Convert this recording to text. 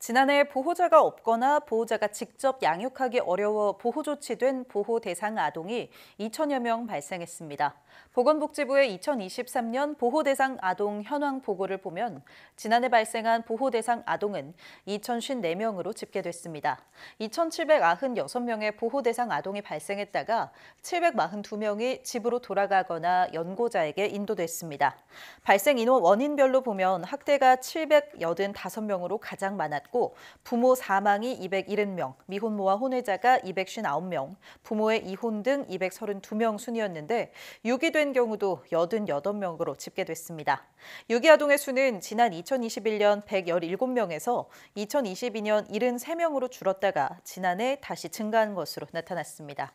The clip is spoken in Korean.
지난해 보호자가 없거나 보호자가 직접 양육하기 어려워 보호 조치된 보호 대상 아동이 2천여 명 발생했습니다. 보건복지부의 2023년 보호 대상 아동 현황 보고를 보면 지난해 발생한 보호 대상 아동은 2,054명으로 집계됐습니다. 2,796명의 보호 대상 아동이 발생했다가 742명이 집으로 돌아가거나 연고자에게 인도됐습니다. 발생 인원 원인별로 보면 학대가 785명으로 가장 많았 낮고 부모 사망이 270명, 미혼모와 혼외자가 259명, 부모의 이혼 등 232명 순이었는데 유기된 경우도 88명으로 집계됐습니다. 유기아동의 수는 지난 2021년 117명에서 2022년 73명으로 줄었다가 지난해 다시 증가한 것으로 나타났습니다.